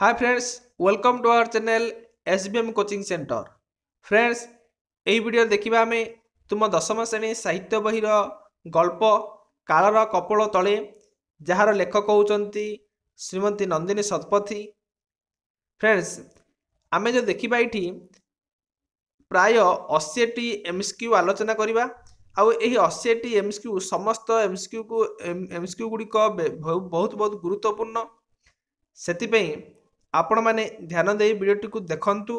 hi friends welcome to our channel S B M coaching centre friends ଏହି ଭିଡ଼ିଓରେ ଦେଖିବା ଆମେ ତୁମ ଦଶମ ଶ୍ରେଣୀ ସାହିତ୍ୟ ବହିର ଗଳ୍ପ କାଳର କପୋଳ ତଳେ ଯାହାର ଲେଖକ ହେଉଛନ୍ତି ଶ୍ରୀମତୀ ନନ୍ଦିନୀ ଶତପଥୀ ଫ୍ରେଣ୍ଡସ୍ ଆମେ ଯଦି ଦେଖିବା ଏଇଠି ପ୍ରାୟ ଅଶୀଟି ଏମ୍ସ କ୍ୟୁ ଆଲୋଚନା କରିବା ଆଉ ଏହି ଅଶୀଟି ଏମ୍ସ କ୍ୟୁ ସମସ୍ତ ଏମ୍ସ କ୍ୟୁକୁ ଏମ୍ସ କ୍ୟୁ ଗୁଡ଼ିକ ବହୁତ ବହୁତ ଗୁରୁତ୍ୱପୂର୍ଣ୍ଣ ସେଥିପାଇଁ ଆପଣମାନେ ଧ୍ୟାନ ଦେଇ ଭିଡ଼ିଓଟିକୁ ଦେଖନ୍ତୁ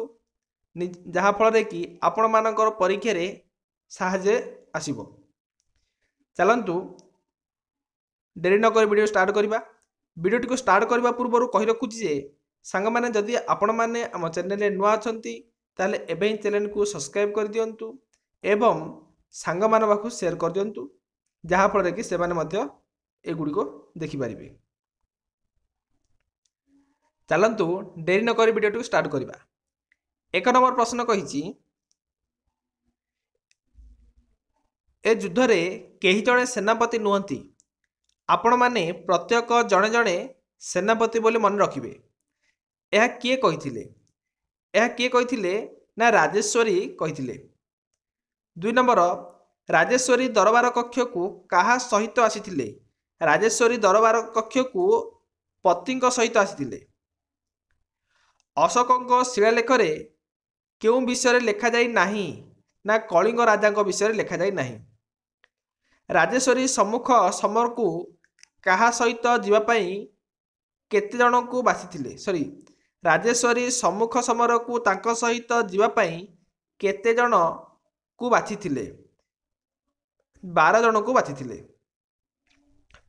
ଯାହାଫଳରେ କି ଆପଣମାନଙ୍କର ପରୀକ୍ଷାରେ ସାହାଯ୍ୟ ଆସିବ ଚାଲନ୍ତୁ ଡେରି ନକରି ଭିଡ଼ିଓ ଷ୍ଟାର୍ଟ କରିବା ଭିଡ଼ିଓଟିକୁ ଷ୍ଟାର୍ଟ କରିବା ପୂର୍ବରୁ କହି ରଖୁଛି ଯେ ସାଙ୍ଗମାନେ ଯଦି ଆପଣମାନେ ଆମ ଚ୍ୟାନେଲରେ ନୂଆ ଅଛନ୍ତି ତାହେଲେ ଏବେ ହିଁ ଚ୍ୟାନେଲକୁ ସବସ୍କ୍ରାଇବ୍ କରିଦିଅନ୍ତୁ ଏବଂ ସାଙ୍ଗମାନଙ୍କ ପାଖକୁ ସେୟାର କରିଦିଅନ୍ତୁ ଯାହାଫଳରେ କି ସେମାନେ ମଧ୍ୟ ଏଗୁଡ଼ିକ ଦେଖିପାରିବେ ଚାଲନ୍ତୁ ଡେରି ନକରି ଭିଡ଼ିଓଟିକୁ ଷ୍ଟାର୍ଟ କରିବା ଏକ ନମ୍ବର ପ୍ରଶ୍ନ କହିଛି ଏ ଯୁଦ୍ଧରେ କେହି ଜଣେ ସେନାପତି ନୁହନ୍ତି ଆପଣମାନେ ପ୍ରତ୍ୟେକ ଜଣେ ଜଣେ ସେନାପତି ବୋଲି ମନେ ରଖିବେ ଏହା କିଏ କହିଥିଲେ ଏହା କିଏ କହିଥିଲେ ନା ରାଜେଶ୍ୱରୀ କହିଥିଲେ ଦୁଇ ନମ୍ବର ରାଜେଶ୍ୱରୀ ଦରବାର କକ୍ଷକୁ କାହା ସହିତ ଆସିଥିଲେ ରାଜେଶ୍ୱରୀ ଦରବାର କକ୍ଷକୁ ପତିଙ୍କ ସହିତ ଆସିଥିଲେ ଅଶୋକଙ୍କ ଶିଳାଲେଖରେ କେଉଁ ବିଷୟରେ ଲେଖାଯାଇ ନାହିଁ ନା କଳିଙ୍ଗ ରାଜାଙ୍କ ବିଷୟରେ ଲେଖାଯାଇ ନାହିଁ ରାଜେଶ୍ୱରୀ ସମ୍ମୁଖ ସମରକୁ କାହା ସହିତ ଯିବା ପାଇଁ କେତେ ଜଣଙ୍କୁ ବାଛିଥିଲେ ସରି ରାଜେଶ୍ୱରୀ ସମ୍ମୁଖ ସମରକୁ ତାଙ୍କ ସହିତ ଯିବା ପାଇଁ କେତେ ଜଣକୁ ବାଛିଥିଲେ ବାର ଜଣଙ୍କୁ ବାଛିଥିଲେ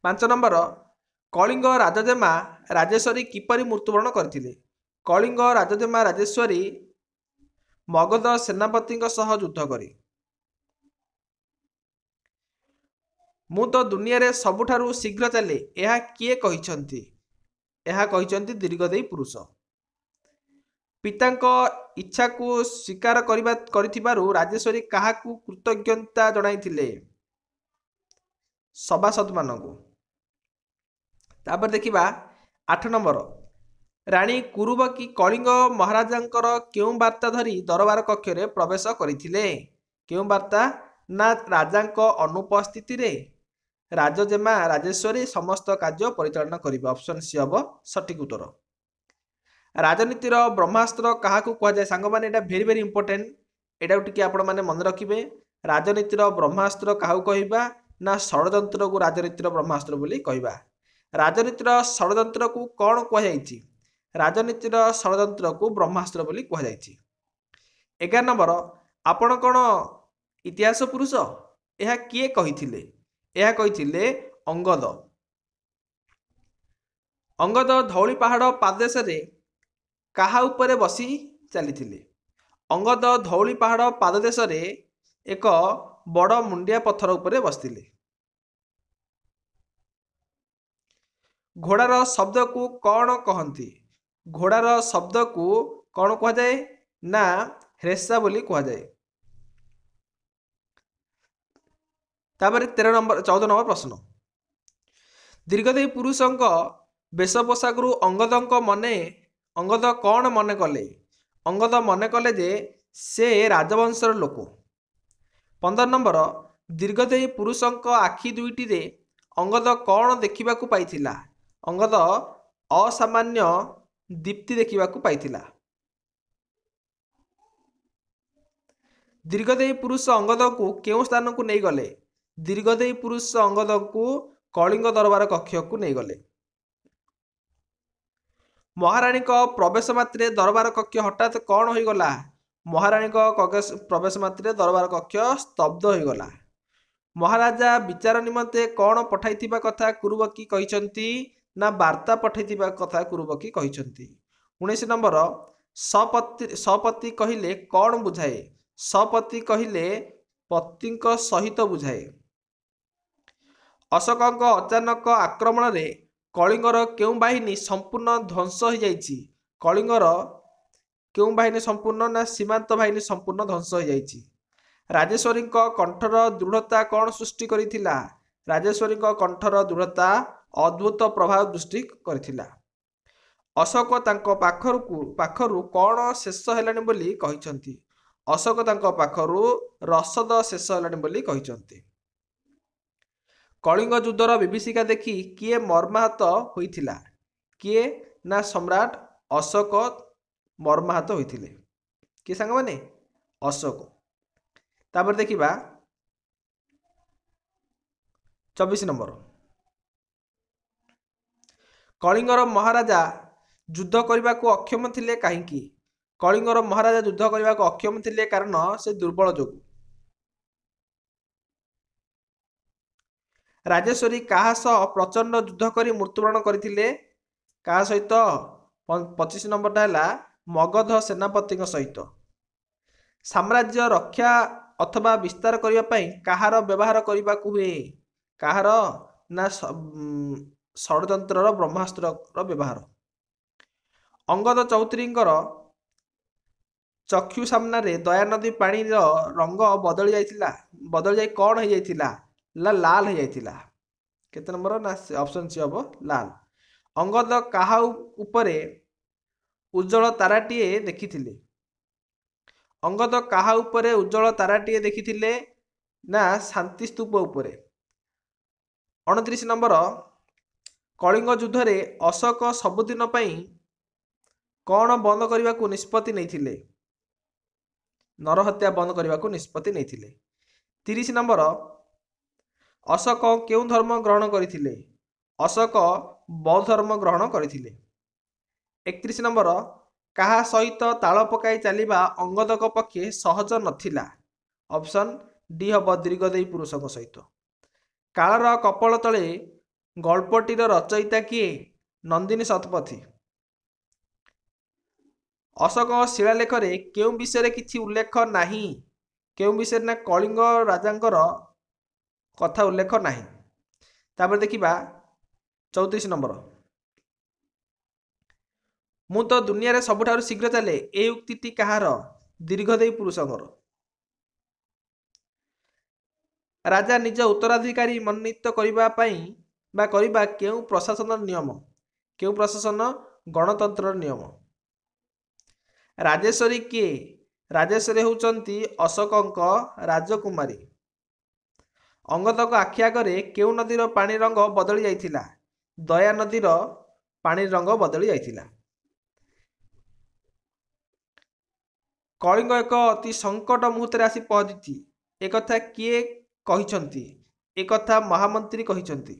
ପାଞ୍ଚ ନମ୍ବର କଳିଙ୍ଗ ରାଜଜେମା ରାଜେଶ୍ୱରୀ କିପରି ମୃତ୍ୟୁବରଣ କରିଥିଲେ କଳିଙ୍ଗ ରାଜଦେମା ରାଜେଶ୍ୱରୀ ମଗଧ ସେନାପତିଙ୍କ ସହ ଯୁଦ୍ଧ କରି ମୁଁ ତ ଦୁନିଆରେ ସବୁଠାରୁ ଶୀଘ୍ର ଚାଲେ ଏହା କିଏ କହିଛନ୍ତି ଏହା କହିଛନ୍ତି ଦୀର୍ଘ ଦେଇ ପୁରୁଷ ପିତାଙ୍କ ଇଚ୍ଛାକୁ ସ୍ୱୀକାର କରିବା କରିଥିବାରୁ ରାଜେଶ୍ୱରୀ କାହାକୁ କୃତଜ୍ଞତା ଜଣାଇଥିଲେ ମାନଙ୍କୁ ତାପରେ ଦେଖିବା ଆଠ ନମ୍ବର ରାଣୀ କୁରୁବ କି କଳିଙ୍ଗ ମହାରାଜାଙ୍କର କେଉଁ ବାର୍ତ୍ତା ଧରି ଦରବାର କକ୍ଷରେ ପ୍ରବେଶ କରିଥିଲେ କେଉଁ ବାର୍ତ୍ତା ନା ରାଜାଙ୍କ ଅନୁପସ୍ଥିତିରେ ରାଜଜେମା ରାଜେଶ୍ୱରୀ ସମସ୍ତ କାର୍ଯ୍ୟ ପରିଚାଳନା କରିବେ ଅପସନ୍ ସି ହେବ ସଠିକ ଉତ୍ତର ରାଜନୀତିର ବ୍ରହ୍ମାସ୍ତ୍ର କାହାକୁ କୁହାଯାଏ ସାଙ୍ଗମାନେ ଏଇଟା ଭେରି ଭେରି ଇମ୍ପୋର୍ଟାଣ୍ଟ ଏଇଟାକୁ ଟିକେ ଆପଣମାନେ ମନେ ରଖିବେ ରାଜନୀତିର ବ୍ରହ୍ମାସ୍ତ୍ର କାହାକୁ କହିବା ନା ଷଡ଼ଯନ୍ତ୍ରକୁ ରାଜନୀତିର ବ୍ରହ୍ମାସ୍ତ୍ର ବୋଲି କହିବା ରାଜନୀତିର ଷଡ଼ଯନ୍ତ୍ରକୁ କ'ଣ କୁହାଯାଇଛି ରାଜନୀତିର ଷଡ଼ଯନ୍ତ୍ରକୁ ବ୍ରହ୍ମାସ୍ତ୍ର ବୋଲି କୁହାଯାଇଛି ଏଗାର ନମ୍ବର ଆପଣ କ'ଣ ଇତିହାସ ପୁରୁଷ ଏହା କିଏ କହିଥିଲେ ଏହା କହିଥିଲେ ଅଙ୍ଗଦ ଅଙ୍ଗଦ ଧଉଳି ପାହାଡ଼ ପାଦେଶରେ କାହା ଉପରେ ବସି ଚାଲିଥିଲେ ଅଙ୍ଗଦ ଧଉଳି ପାହାଡ଼ ପାଦ ଦେଶରେ ଏକ ବଡ଼ ମୁଣ୍ଡିଆ ପଥର ଉପରେ ବସିଥିଲେ ଘୋଡ଼ାର ଶବ୍ଦକୁ କ'ଣ କହନ୍ତି ଘୋଡ଼ାର ଶବ୍ଦକୁ କ'ଣ କୁହାଯାଏ ନା ହ୍ରେସା ବୋଲି କୁହାଯାଏ ତାପରେ ତେର ନମ୍ବର ଚଉଦ ନମ୍ବର ପ୍ରଶ୍ନ ଦୀର୍ଘଦେହ ପୁରୁଷଙ୍କ ବେଶ ପୋଷାକରୁ ଅଙ୍ଗଦଙ୍କ ମନେ ଅଙ୍ଗଦ କ'ଣ ମନେ କଲେ ଅଙ୍ଗଦ ମନେ କଲେ ଯେ ସେ ରାଜବଂଶର ଲୋକ ପନ୍ଦର ନମ୍ବର ଦୀର୍ଘଦେହ ପୁରୁଷଙ୍କ ଆଖି ଦୁଇଟିରେ ଅଙ୍ଗଦ କ'ଣ ଦେଖିବାକୁ ପାଇଥିଲା ଅଙ୍ଗଦ ଅସାମାନ୍ୟ ଦୀପ୍ତି ଦେଖିବାକୁ ପାଇଥିଲା ଦୀର୍ଘଦେହୀ ପୁରୁଷ ଅଙ୍ଗଦଙ୍କୁ କେଉଁ ସ୍ଥାନକୁ ନେଇଗଲେ ଦୀର୍ଘଦେହୀ ପୁରୁଷ ଅଙ୍ଗଦଙ୍କୁ କଳିଙ୍ଗ ଦରବାର କକ୍ଷକୁ ନେଇଗଲେ ମହାରାଣୀଙ୍କ ପ୍ରବେଶ ମାତ୍ରେ ଦରବାର କକ୍ଷ ହଠାତ୍ କ'ଣ ହୋଇଗଲା ମହାରାଣୀଙ୍କ ପ୍ରବେଶ ମାତ୍ରେ ଦରବାର କକ୍ଷ ସ୍ତବ୍ଧ ହୋଇଗଲା ମହାରାଜା ବିଚାର ନିମନ୍ତେ କ'ଣ ପଠାଇଥିବା କଥା କୁରୁବକୀ କହିଛନ୍ତି ନା ବାର୍ତ୍ତା ପଠାଇଥିବା କଥା କୁରୁବକୀ କହିଛନ୍ତି ଉଣେଇଶ ନମ୍ବର ସପତି ସପତି କହିଲେ କ'ଣ ବୁଝାଏ ସପତି କହିଲେ ପତିଙ୍କ ସହିତ ବୁଝାଏ ଅଶୋକଙ୍କ ଅଚାନକ ଆକ୍ରମଣରେ କଳିଙ୍ଗର କେଉଁ ବାହିନୀ ସମ୍ପୂର୍ଣ୍ଣ ଧ୍ୱଂସ ହୋଇଯାଇଛି କଳିଙ୍ଗର କେଉଁ ବାହିନୀ ସମ୍ପୂର୍ଣ୍ଣ ନା ସୀମାନ୍ତ ବାହିନୀ ସମ୍ପୂର୍ଣ୍ଣ ଧ୍ୱଂସ ହୋଇଯାଇଛି ରାଜେଶ୍ୱରୀଙ୍କ କଣ୍ଠର ଦୃଢ଼ତା କ'ଣ ସୃଷ୍ଟି କରିଥିଲା ରାଜେଶ୍ୱରୀଙ୍କ କଣ୍ଠର ଦୃଢ଼ତା ଅଦ୍ଭୁତ ପ୍ରଭାବ ସୃଷ୍ଟି କରିଥିଲା ଅଶୋକ ତାଙ୍କ ପାଖରକୁ ପାଖରୁ କ'ଣ ଶେଷ ହେଲାଣି ବୋଲି କହିଛନ୍ତି ଅଶୋକ ତାଙ୍କ ପାଖରୁ ରସଦ ଶେଷ ହେଲାଣି ବୋଲି କହିଛନ୍ତି କଳିଙ୍ଗ ଯୁଦ୍ଧର ବିଭୀଷିକା ଦେଖି କିଏ ମର୍ମାହତ ହୋଇଥିଲା କିଏ ନା ସମ୍ରାଟ ଅଶୋକ ମର୍ମାହତ ହୋଇଥିଲେ କିଏ ସାଙ୍ଗମାନେ ଅଶୋକ ତାପରେ ଦେଖିବା ଚବିଶ ନମ୍ବର କଳିଙ୍ଗର ମହାରାଜା ଯୁଦ୍ଧ କରିବାକୁ ଅକ୍ଷମ ଥିଲେ କାହିଁକି କଳିଙ୍ଗର ମହାରାଜା ଯୁଦ୍ଧ କରିବାକୁ ଅକ୍ଷମ ଥିଲେ କାରଣ ସେ ଦୁର୍ବଳ ଯୋଗୁଁ ରାଜେଶ୍ୱରୀ କାହା ସହ ପ୍ରଚଣ୍ଡ ଯୁଦ୍ଧ କରି ମୃତ୍ୟୁବରଣ କରିଥିଲେ କାହା ସହିତ ପଚିଶ ନମ୍ବରଟା ହେଲା ମଗଧ ସେନାପତିଙ୍କ ସହିତ ସାମ୍ରାଜ୍ୟ ରକ୍ଷା ଅଥବା ବିସ୍ତାର କରିବା ପାଇଁ କାହାର ବ୍ୟବହାର କରିବାକୁ ହୁଏ କାହାର ନା ଷଡ଼ଯନ୍ତ୍ରର ବ୍ରହ୍ମାସ୍ତ୍ରର ବ୍ୟବହାର ଅଙ୍ଗଦ ଚୌଧୁରୀଙ୍କର ଚକ୍ଷୁ ସାମ୍ନାରେ ଦୟାନଦୀ ପାଣିର ରଙ୍ଗ ବଦଳି ଯାଇଥିଲା ବଦଳି ଯାଇ କ'ଣ ହେଇଯାଇଥିଲା ନା ଲାଲ ହେଇଯାଇଥିଲା କେତେ ନମ୍ବର ନା ସେ ଅପସନ୍ ସି ହବ ଲାଲ ଅଙ୍ଗଦ କାହା ଉପରେ ଉଜ୍ଜଳ ତାରାଟିଏ ଦେଖିଥିଲେ ଅଙ୍ଗଦ କାହା ଉପରେ ଉଜ୍ଜଳ ତାରାଟିଏ ଦେଖିଥିଲେ ନା ଶାନ୍ତି ସ୍ତୂପ ଉପରେ ଅଣତିରିଶ ନମ୍ବର କଳିଙ୍ଗ ଯୁଦ୍ଧରେ ଅଶୋକ ସବୁଦିନ ପାଇଁ କ'ଣ ବନ୍ଦ କରିବାକୁ ନିଷ୍ପତ୍ତି ନେଇଥିଲେ ନରହତ୍ୟା ବନ୍ଦ କରିବାକୁ ନିଷ୍ପତ୍ତି ନେଇଥିଲେ ତିରିଶ ନମ୍ବର ଅଶୋକ କେଉଁ ଧର୍ମ ଗ୍ରହଣ କରିଥିଲେ ଅଶୋକ ବୌଦ୍ଧ ଧର୍ମ ଗ୍ରହଣ କରିଥିଲେ ଏକତିରିଶ ନମ୍ବର କାହା ସହିତ ତାଳ ପକାଇ ଚାଲିବା ଅଙ୍ଗଦଙ୍କ ପକ୍ଷେ ସହଜ ନଥିଲା ଅପସନ୍ ଡି ହେବ ଦୀର୍ଘ ଦେଇ ପୁରୁଷଙ୍କ ସହିତ କାଳର କପଳ ତଳେ ଗଳ୍ପଟିର ରଚୟିତା କିଏ ନନ୍ଦିନୀ ଶତପଥୀ ଅଶୋକଙ୍କ ଶିଳାଲେଖରେ କେଉଁ ବିଷୟରେ କିଛି ଉଲ୍ଲେଖ ନାହିଁ କେଉଁ ବିଷୟରେ ନା କଳିଙ୍ଗ ରାଜାଙ୍କର କଥା ଉଲ୍ଲେଖ ନାହିଁ ତାପରେ ଦେଖିବା ଚଉତିରିଶ ନମ୍ବର ମୁଁ ତ ଦୁନିଆରେ ସବୁଠାରୁ ଶୀଘ୍ର ଚାଲେ ଏହି ଉକ୍ତିଟି କାହାର ଦୀର୍ଘ ଦେଇ ପୁରୁଷଙ୍କର ରାଜା ନିଜ ଉତ୍ତରାଧିକାରୀ ମନୋନୀତ କରିବା ପାଇଁ ବା କରିବା କେଉଁ ପ୍ରଶାସନର ନିୟମ କେଉଁ ପ୍ରଶାସନ ଗଣତନ୍ତ୍ରର ନିୟମ ରାଜେଶ୍ୱରୀ କିଏ ରାଜେଶ୍ୱରୀ ହେଉଛନ୍ତି ଅଶୋକଙ୍କ ରାଜକୁମାରୀ ଅଙ୍ଗତଙ୍କ ଆଖି ଆଗରେ କେଉଁ ନଦୀର ପାଣି ରଙ୍ଗ ବଦଳି ଯାଇଥିଲା ଦୟା ନଦୀର ପାଣି ରଙ୍ଗ ବଦଳି ଯାଇଥିଲା କଳିଙ୍ଗ ଏକ ଅତି ସଙ୍କଟ ମୁହୂର୍ତ୍ତରେ ଆସି ପହଞ୍ଚିଛି ଏକଥା କିଏ କହିଛନ୍ତି ଏକଥା ମହାମନ୍ତ୍ରୀ କହିଛନ୍ତି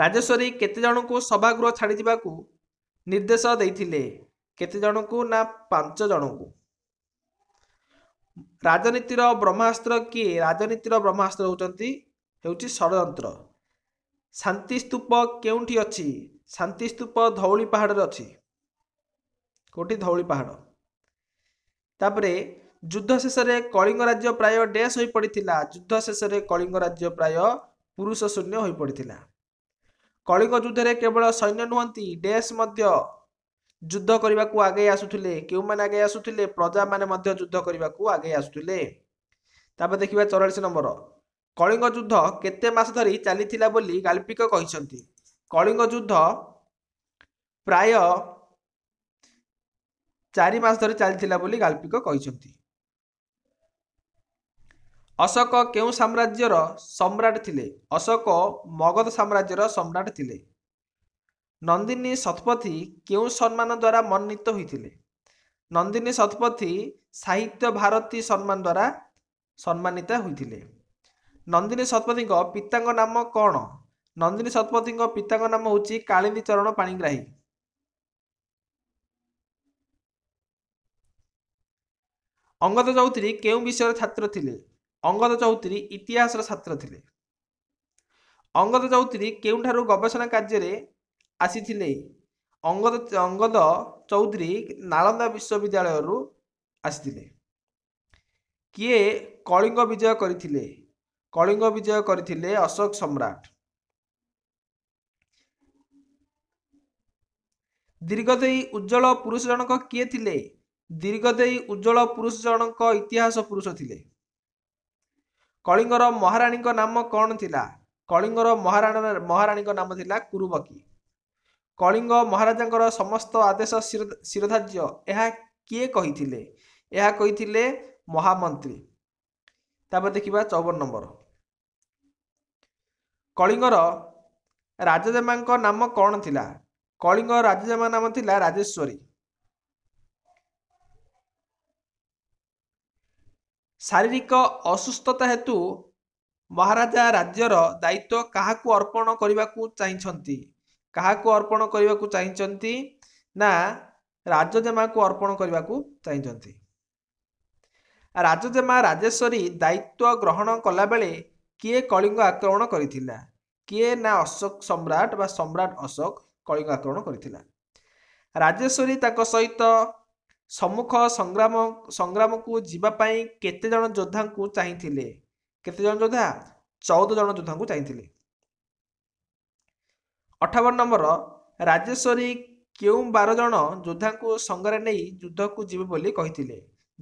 ରାଜେଶ୍ୱରୀ କେତେ ଜଣଙ୍କୁ ସଭାଗୃହ ଛାଡ଼ିଯିବାକୁ ନିର୍ଦ୍ଦେଶ ଦେଇଥିଲେ କେତେ ଜଣଙ୍କୁ ନା ପାଞ୍ଚ ଜଣଙ୍କୁ ରାଜନୀତିର ବ୍ରହ୍ମାସ୍ତ୍ର କିଏ ରାଜନୀତିର ବ୍ରହ୍ମାସ୍ତ୍ର ହେଉଛନ୍ତି ହେଉଛି ଷଡ଼ଯନ୍ତ୍ର ଶାନ୍ତି ସ୍ତୁପ କେଉଁଠି ଅଛି ଶାନ୍ତି ସ୍ତୁପ ଧଉଳି ପାହାଡ଼ରେ ଅଛି କେଉଁଠି ଧଉଳି ପାହାଡ଼ ତାପରେ ଯୁଦ୍ଧ ଶେଷରେ କଳିଙ୍ଗ ରାଜ୍ୟ ପ୍ରାୟ ଡେସ୍ ହୋଇପଡ଼ିଥିଲା ଯୁଦ୍ଧ ଶେଷରେ କଳିଙ୍ଗ ରାଜ୍ୟ ପ୍ରାୟ ପୁରୁଷ ଶୂନ୍ୟ ହୋଇପଡ଼ିଥିଲା কলিঙ্গ যুদ্ধে কেবল সৈন্য নুহতি ডেস যুদ্ধ করা আগে আসুলে কেউ মানে আগে আসুলে প্রজা মানে যুদ্ধ করা আগে আসুলে তাপরে দেখবা চৌরাশ নম্বর কলিঙ্গ যুদ্ধ কেতে মাস ধরি চালি বলে গাল্পিক কিন্তু কলিঙ্গ যুদ্ধ প্রায় চারি মাস ধরে চালি বলে গাল্পিক কিন্তু ଅଶୋକ କେଉଁ ସାମ୍ରାଜ୍ୟର ସମ୍ରାଟ ଥିଲେ ଅଶୋକ ମଗଧ ସାମ୍ରାଜ୍ୟର ସମ୍ରାଟ ଥିଲେ ନନ୍ଦିନୀ ଶତପଥୀ କେଉଁ ସମ୍ମାନ ଦ୍ୱାରା ମନୋନୀତ ହୋଇଥିଲେ ନନ୍ଦିନୀ ଶତପଥୀ ସାହିତ୍ୟ ଭାରତୀ ସମ୍ମାନ ଦ୍ୱାରା ସମ୍ମାନିତ ହୋଇଥିଲେ ନନ୍ଦିନୀ ଶତପଥୀଙ୍କ ପିତାଙ୍କ ନାମ କ'ଣ ନନ୍ଦିନୀ ଶତପଥୀଙ୍କ ପିତାଙ୍କ ନାମ ହେଉଛି କାଳିନୀ ଚରଣ ପାଣିଗ୍ରାହୀ ଅଙ୍ଗଦ ଚୌଧୁରୀ କେଉଁ ବିଷୟରେ ଛାତ୍ର ଥିଲେ ଅଙ୍ଗଦ ଚୌଧୁରୀ ଇତିହାସର ଛାତ୍ର ଥିଲେ ଅଙ୍ଗଦ ଚୌଧୁରୀ କେଉଁଠାରୁ ଗବେଷଣା କାର୍ଯ୍ୟରେ ଆସିଥିଲେ ଅଙ୍ଗଦ ଅଙ୍ଗଦ ଚୌଧୁରୀ ନାଳନ୍ଦା ବିଶ୍ୱବିଦ୍ୟାଳୟରୁ ଆସିଥିଲେ କିଏ କଳିଙ୍ଗ ବିଜୟ କରିଥିଲେ କଳିଙ୍ଗ ବିଜୟ କରିଥିଲେ ଅଶୋକ ସମ୍ରାଟ ଦୀର୍ଘଦେଇ ଉଜ୍ଜଳ ପୁରୁଷ ଜଣକ କିଏ ଥିଲେ ଦୀର୍ଘଦେଇ ଉଜ୍ଜଳ ପୁରୁଷ ଜଣଙ୍କ ଇତିହାସ ପୁରୁଷ ଥିଲେ କଳିଙ୍ଗର ମହାରାଣୀଙ୍କ ନାମ କ'ଣ ଥିଲା କଳିଙ୍ଗର ମହାରାଣ ମହାରାଣୀଙ୍କ ନାମ ଥିଲା କୁରୁବକୀ କଳିଙ୍ଗ ମହାରାଜାଙ୍କର ସମସ୍ତ ଆଦେଶ ଶିରଧାର୍ଯ୍ୟ ଏହା କିଏ କହିଥିଲେ ଏହା କହିଥିଲେ ମହାମନ୍ତ୍ରୀ ତାପରେ ଦେଖିବା ଚଉବନ ନମ୍ବର କଳିଙ୍ଗର ରାଜଜେମାଙ୍କ ନାମ କ'ଣ ଥିଲା କଳିଙ୍ଗ ରାଜଜେମା ନାମ ଥିଲା ରାଜେଶ୍ୱରୀ ଶାରୀରିକ ଅସୁସ୍ଥତା ହେତୁ ମହାରାଜା ରାଜ୍ୟର ଦାୟିତ୍ୱ କାହାକୁ ଅର୍ପଣ କରିବାକୁ ଚାହିଁଛନ୍ତି କାହାକୁ ଅର୍ପଣ କରିବାକୁ ଚାହିଁଛନ୍ତି ନା ରାଜଜେମାକୁ ଅର୍ପଣ କରିବାକୁ ଚାହିଁଛନ୍ତି ରାଜଜେମା ରାଜେଶ୍ୱରୀ ଦାୟିତ୍ୱ ଗ୍ରହଣ କଲାବେଳେ କିଏ କଳିଙ୍ଗ ଆକ୍ରମଣ କରିଥିଲା କିଏ ନା ଅଶୋକ ସମ୍ରାଟ ବା ସମ୍ରାଟ ଅଶୋକ କଳିଙ୍ଗ ଆକ୍ରମଣ କରିଥିଲା ରାଜେଶ୍ୱରୀ ତାଙ୍କ ସହିତ ସମ୍ମୁଖ ସଂଗ୍ରାମ ସଂଗ୍ରାମକୁ ଯିବା ପାଇଁ କେତେ ଜଣ ଯୋଦ୍ଧାଙ୍କୁ ଚାହିଁଥିଲେ କେତେ ଜଣ ଯୋଦ୍ଧା ଚଉଦ ଜଣ ଯୋଦ୍ଧାଙ୍କୁ ଚାହିଁଥିଲେ ଅଠାବନ ନମ୍ବର ରାଜେଶ୍ୱରୀ କେଉଁ ବାର ଜଣ ଯୋଦ୍ଧାଙ୍କୁ ସଙ୍ଗରେ ନେଇ ଯୁଦ୍ଧକୁ ଯିବେ ବୋଲି କହିଥିଲେ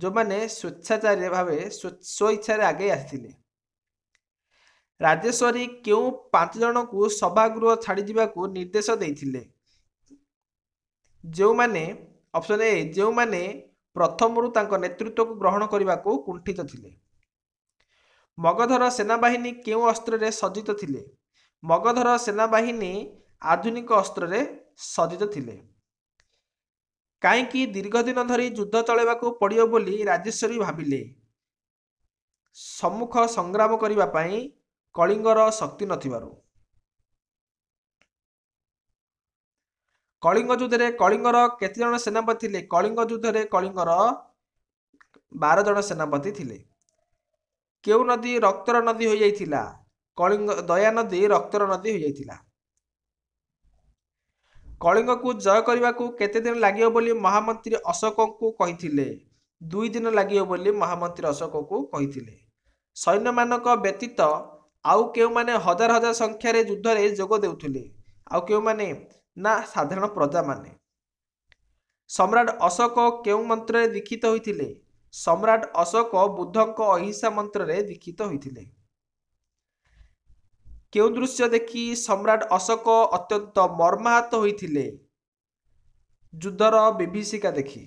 ଯେଉଁମାନେ ସ୍ୱେଚ୍ଛାଚାରୀ ଭାବେ ସ୍ୱ ଇଚ୍ଛାରେ ଆଗେଇ ଆସିଥିଲେ ରାଜେଶ୍ୱରୀ କେଉଁ ପାଞ୍ଚ ଜଣଙ୍କୁ ସଭାଗୃହ ଛାଡ଼ିଯିବାକୁ ନିର୍ଦ୍ଦେଶ ଦେଇଥିଲେ ଯେଉଁମାନେ ଅପସନ୍ ଏ ଯେଉଁମାନେ ପ୍ରଥମରୁ ତାଙ୍କ ନେତୃତ୍ୱକୁ ଗ୍ରହଣ କରିବାକୁ କୁଣ୍ଠିତ ଥିଲେ ମଗଧର ସେନାବାହିନୀ କେଉଁ ଅସ୍ତ୍ରରେ ସଜ୍ଜିତ ଥିଲେ ମଗଧର ସେନାବାହିନୀ ଆଧୁନିକ ଅସ୍ତ୍ରରେ ସଜ୍ଜିତ ଥିଲେ କାହିଁକି ଦୀର୍ଘ ଦିନ ଧରି ଯୁଦ୍ଧ ଚଳାଇବାକୁ ପଡ଼ିବ ବୋଲି ରାଜେଶ୍ୱରୀ ଭାବିଲେ ସମ୍ମୁଖ ସଂଗ୍ରାମ କରିବା ପାଇଁ କଳିଙ୍ଗର ଶକ୍ତି ନଥିବାରୁ କଳିଙ୍ଗ ଯୁଦ୍ଧରେ କଳିଙ୍ଗର କେତେ ଜଣ ସେନାପତି ଥିଲେ କଳିଙ୍ଗ ଯୁଦ୍ଧରେ କଳିଙ୍ଗର ବାର ଜଣ ସେନାପତି ଥିଲେ କେଉଁ ନଦୀ ରକ୍ତର ନଦୀ ହୋଇଯାଇଥିଲା କଳିଙ୍ଗ ଦୟା ନଦୀ ରକ୍ତର ନଦୀ ହୋଇଯାଇଥିଲା କଳିଙ୍ଗକୁ ଜୟ କରିବାକୁ କେତେ ଦିନ ଲାଗିବ ବୋଲି ମହାମନ୍ତ୍ରୀ ଅଶୋକଙ୍କୁ କହିଥିଲେ ଦୁଇ ଦିନ ଲାଗିବ ବୋଲି ମହାମନ୍ତ୍ରୀ ଅଶୋକଙ୍କୁ କହିଥିଲେ ସୈନ୍ୟମାନଙ୍କ ବ୍ୟତୀତ ଆଉ କେଉଁମାନେ ହଜାର ହଜାର ସଂଖ୍ୟାରେ ଯୁଦ୍ଧରେ ଯୋଗ ଦେଉଥିଲେ ଆଉ କେଉଁମାନେ ନା ସାଧାରଣ ପ୍ରଜାମାନେ ସମ୍ରାଟ ଅଶୋକ କେଉଁ ମନ୍ତ୍ରରେ ଦୀକ୍ଷିତ ହୋଇଥିଲେ ସମ୍ରାଟ ଅଶୋକ ବୁଦ୍ଧଙ୍କ ଅହିଂସା ମନ୍ତ୍ରରେ ଦୀକ୍ଷିତ ହୋଇଥିଲେ କେଉଁ ଦୃଶ୍ୟ ଦେଖି ସମ୍ରାଟ ଅଶୋକ ଅତ୍ୟନ୍ତ ମର୍ମାହତ ହୋଇଥିଲେ ଯୁଦ୍ଧର ବିଭୀଷିକା ଦେଖି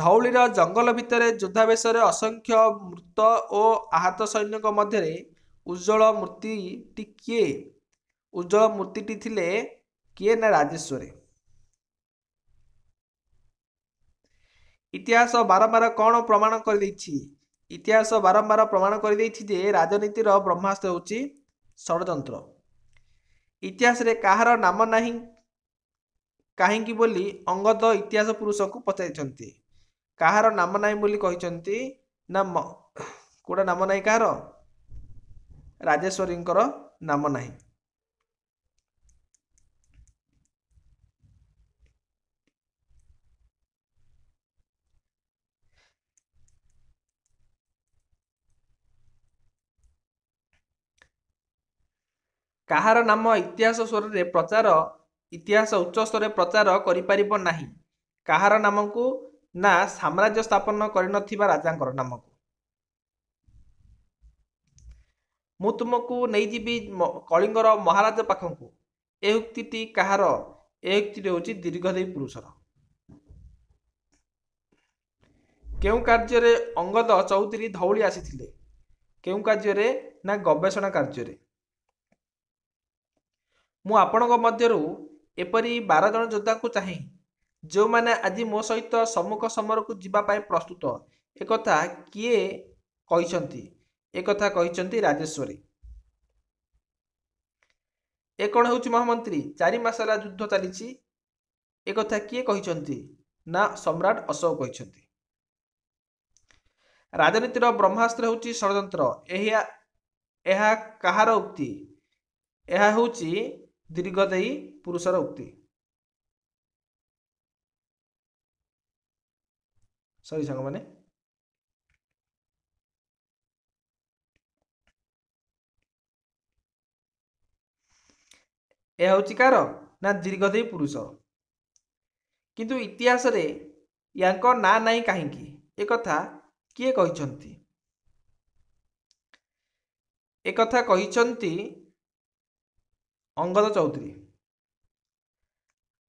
ଧଉଳିର ଜଙ୍ଗଲ ଭିତରେ ଯୁଦ୍ଧାବେଶରେ ଅସଂଖ୍ୟ ମୃତ ଓ ଆହତ ସୈନ୍ୟଙ୍କ ମଧ୍ୟରେ ଉଜ୍ଜଳ ମୂର୍ତ୍ତି ଟିକିଏ ଉଜ୍ଜଳ ମୂର୍ତ୍ତିଟି ଥିଲେ କିଏ ନା ରାଜେଶ୍ୱରୀ ଇତିହାସ ବାରମ୍ବାର କ'ଣ ପ୍ରମାଣ କରିଦେଇଛି ଇତିହାସ ବାରମ୍ବାର ପ୍ରମାଣ କରିଦେଇଛି ଯେ ରାଜନୀତିର ବ୍ରହ୍ମାସ୍ତ୍ର ହେଉଛି ଷଡ଼ଯନ୍ତ୍ର ଇତିହାସରେ କାହାର ନାମ ନାହିଁ କାହିଁକି ବୋଲି ଅଙ୍ଗଦ ଇତିହାସ ପୁରୁଷଙ୍କୁ ପଚାରିଛନ୍ତି କାହାର ନାମ ନାହିଁ ବୋଲି କହିଛନ୍ତି ନା କେଉଁଟା ନାମ ନାହିଁ କାହାର ରାଜେଶ୍ୱରୀଙ୍କର ନାମ ନାହିଁ କାହାର ନାମ ଇତିହାସ ସ୍ୱରରେ ପ୍ରଚାର ଇତିହାସ ଉଚ୍ଚ ସ୍ତରରେ ପ୍ରଚାର କରିପାରିବ ନାହିଁ କାହାର ନାମକୁ ନା ସାମ୍ରାଜ୍ୟ ସ୍ଥାପନ କରିନଥିବା ରାଜାଙ୍କର ନାମକୁ ମୁଁ ତୁମକୁ ନେଇଯିବି କଳିଙ୍ଗର ମହାରାଜ ପାଖକୁ ଏ ଉକ୍ତିଟି କାହାର ଏ ଉକ୍ତିଟି ହେଉଛି ଦୀର୍ଘଦେବୀ ପୁରୁଷର କେଉଁ କାର୍ଯ୍ୟରେ ଅଙ୍ଗଦ ଚୌଧୁରୀ ଧଉଳି ଆସିଥିଲେ କେଉଁ କାର୍ଯ୍ୟରେ ନା ଗବେଷଣା କାର୍ଯ୍ୟରେ ମୁଁ ଆପଣଙ୍କ ମଧ୍ୟରୁ ଏପରି ବାର ଜଣ ଯୋଦ୍ଧାଙ୍କୁ ଚାହେଁ ଯେଉଁମାନେ ଆଜି ମୋ ସହିତ ସମ୍ମୁଖ ସମରକୁ ଯିବା ପାଇଁ ପ୍ରସ୍ତୁତ ଏକଥା କିଏ କହିଛନ୍ତି ଏକଥା କହିଛନ୍ତି ରାଜେଶ୍ୱରୀ ଏ କ'ଣ ହେଉଛି ମହାମନ୍ତ୍ରୀ ଚାରି ମାସ ହେଲା ଯୁଦ୍ଧ ଚାଲିଛି ଏକଥା କିଏ କହିଛନ୍ତି ନା ସମ୍ରାଟ ଅଶୋକ କହିଛନ୍ତି ରାଜନୀତିର ବ୍ରହ୍ମାସ୍ତ୍ର ହେଉଛି ଷଡ଼ଯନ୍ତ୍ର ଏହା ଏହା କାହାର ଉକ୍ତି ଏହା ହେଉଛି ଦୀର୍ଘ ଦେଇ ପୁରୁଷର ଉକ୍ତି ସରି ସାଙ୍ଗମାନେ ଏହା ହେଉଛି କାର ନା ଦୀର୍ଘ ଦେଇ ପୁରୁଷ କିନ୍ତୁ ଇତିହାସରେ ୟାଙ୍କ ନାଁ ନାହିଁ କାହିଁକି ଏକଥା କିଏ କହିଛନ୍ତି ଏକଥା କହିଛନ୍ତି ଅଙ୍ଗଦ ଚୌଧୁରୀ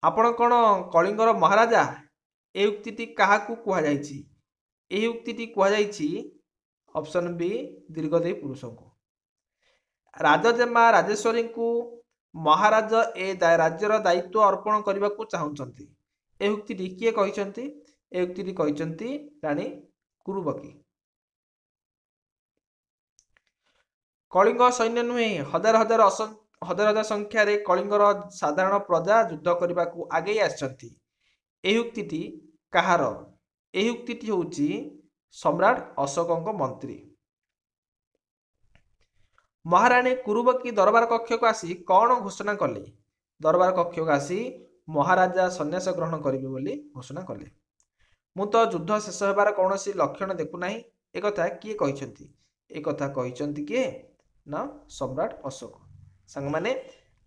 ଆପଣ କ'ଣ କଳିଙ୍ଗର ମହାରାଜା ଏ ଉକ୍ତିଟି କାହାକୁ କୁହାଯାଇଛି ଏହି ଉକ୍ତିଟି କୁହାଯାଇଛି ଅପସନ୍ ବି ଦୀର୍ଘଦେୟୀ ପୁରୁଷଙ୍କୁ ରାଜଜେମା ରାଜେଶ୍ୱରୀଙ୍କୁ ମହାରାଜ ଏ ରାଜ୍ୟର ଦାୟିତ୍ୱ ଅର୍ପଣ କରିବାକୁ ଚାହୁଁଛନ୍ତି ଏ ଉକ୍ତିଟି କିଏ କହିଛନ୍ତି ଏ ଉକ୍ତିଟି କହିଛନ୍ତି ରାଣୀ କୁରୁବକୀ କଳିଙ୍ଗ ସୈନ୍ୟ ନୁହେଁ ହଜାର ହଜାର ଅସଂ ହଜାର ହଜାର ସଂଖ୍ୟାରେ କଳିଙ୍ଗର ସାଧାରଣ ପ୍ରଜା ଯୁଦ୍ଧ କରିବାକୁ ଆଗେଇ ଆସିଛନ୍ତି ଏହି ଉକ୍ତିଟି କାହାର ଏହି ଉକ୍ତିଟି ହେଉଛି ସମ୍ରାଟ ଅଶୋକଙ୍କ ମନ୍ତ୍ରୀ ମହାରାଣୀ କୁରୁବକୀ ଦରବାର କକ୍ଷକୁ ଆସି କ'ଣ ଘୋଷଣା କଲେ ଦରବାର କକ୍ଷକୁ ଆସି ମହାରାଜା ସନ୍ୟାସ ଗ୍ରହଣ କରିବି ବୋଲି ଘୋଷଣା କଲେ ମୁଁ ତ ଯୁଦ୍ଧ ଶେଷ ହେବାର କୌଣସି ଲକ୍ଷଣ ଦେଖୁନାହିଁ ଏକଥା କିଏ କହିଛନ୍ତି ଏକଥା କହିଛନ୍ତି କିଏ ନା ସମ୍ରାଟ ଅଶୋକ ସାଙ୍ଗମାନେ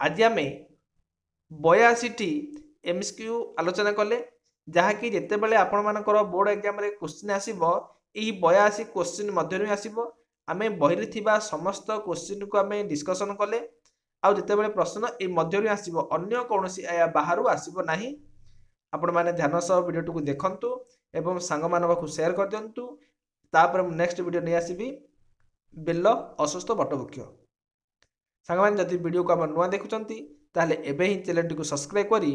ଆଜି ଆମେ ବୟାଅଶୀଟି ଏମ୍ସିକ୍ୟୁ ଆଲୋଚନା କଲେ ଯାହାକି ଯେତେବେଳେ ଆପଣମାନଙ୍କର ବୋର୍ଡ଼ ଏକ୍ଜାମ୍ରେ କ୍ୱେଶ୍ଚିନ୍ ଆସିବ ଏହି ବୟାଅଶୀ କ୍ୱେଶ୍ଚିନ୍ ମଧ୍ୟରୁ ହିଁ ଆସିବ ଆମେ ବହିରେ ଥିବା ସମସ୍ତ କ୍ୱେଶ୍ଚିନ୍କୁ ଆମେ ଡିସ୍କସନ୍ କଲେ ଆଉ ଯେତେବେଳେ ପ୍ରଶ୍ନ ଏ ମଧ୍ୟରୁ ଆସିବ ଅନ୍ୟ କୌଣସି ଏହା ବାହାରୁ ଆସିବ ନାହିଁ ଆପଣମାନେ ଧ୍ୟାନ ସହ ଭିଡ଼ିଓଟିକୁ ଦେଖନ୍ତୁ ଏବଂ ସାଙ୍ଗମାନଙ୍କୁ ସେୟାର କରିଦିଅନ୍ତୁ ତାପରେ ମୁଁ ନେକ୍ସଟ ଭିଡ଼ିଓ ନେଇ ଆସିବି ବେଲ ଅସୁସ୍ଥ ବଟବୃକ୍ଷ ସାଙ୍ଗମାନେ ଯଦି ଭିଡ଼ିଓକୁ ଆମର ନୂଆ ଦେଖୁଛନ୍ତି ତାହେଲେ ଏବେ ହିଁ ଚ୍ୟାନେଲ୍ଟିକୁ ସବସ୍କ୍ରାଇବ୍ କରି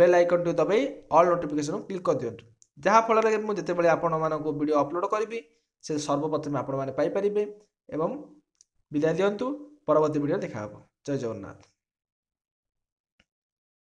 ବେଲ୍ ଆଇକନ୍ଟି ଦବାଇ ଅଲ୍ ନୋଟିଫିକେସନ୍ କ୍ଲିକ୍ କରିଦିଅନ୍ତୁ ଯାହାଫଳରେ ମୁଁ ଯେତେବେଳେ ଆପଣମାନଙ୍କୁ ଭିଡ଼ିଓ ଅପଲୋଡ଼ କରିବି ସେ ସର୍ବପ୍ରଥମେ ଆପଣମାନେ ପାଇପାରିବେ ଏବଂ ବିଦାୟ ଦିଅନ୍ତୁ ପରବର୍ତ୍ତୀ ଭିଡ଼ିଓ ଦେଖାହେବ ଜୟ ଜଗନ୍ନାଥ